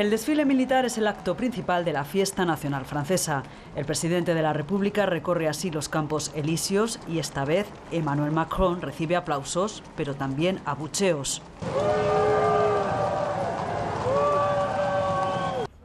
El desfile militar es el acto principal de la fiesta nacional francesa. El presidente de la República recorre así los campos elíseos y esta vez Emmanuel Macron recibe aplausos, pero también abucheos.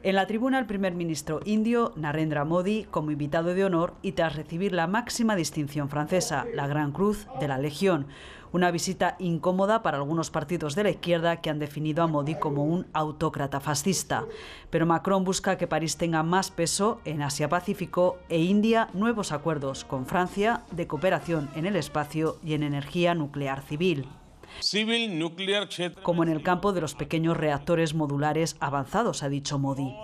En la tribuna, el primer ministro indio, Narendra Modi, como invitado de honor y tras recibir la máxima distinción francesa, la Gran Cruz de la Legión. Una visita incómoda para algunos partidos de la izquierda que han definido a Modi como un autócrata fascista. Pero Macron busca que París tenga más peso en Asia-Pacífico e India nuevos acuerdos con Francia de cooperación en el espacio y en energía nuclear civil como en el campo de los pequeños reactores modulares avanzados, ha dicho Modi.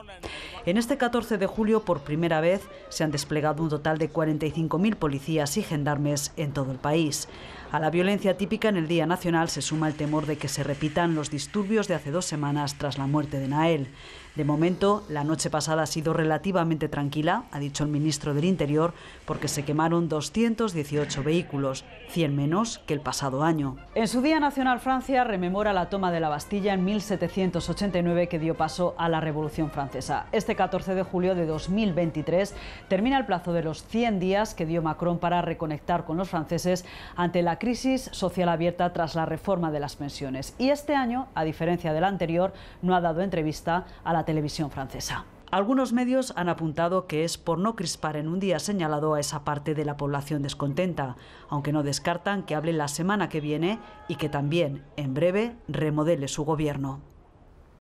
En este 14 de julio, por primera vez, se han desplegado un total de 45.000 policías y gendarmes en todo el país. A la violencia típica en el Día Nacional se suma el temor de que se repitan los disturbios de hace dos semanas tras la muerte de Nael. De momento, la noche pasada ha sido relativamente tranquila, ha dicho el ministro del Interior, porque se quemaron 218 vehículos, 100 menos que el pasado año. En su Día Nacional, Francia rememora la toma de la Bastilla en 1789 que dio paso a la Revolución Francesa. Este 14 este de julio de 2023 termina el plazo de los 100 días que dio Macron para reconectar con los franceses ante la crisis social abierta tras la reforma de las pensiones. Y este año, a diferencia del anterior, no ha dado entrevista a la televisión francesa. Algunos medios han apuntado que es por no crispar en un día señalado a esa parte de la población descontenta, aunque no descartan que hable la semana que viene y que también, en breve, remodele su gobierno.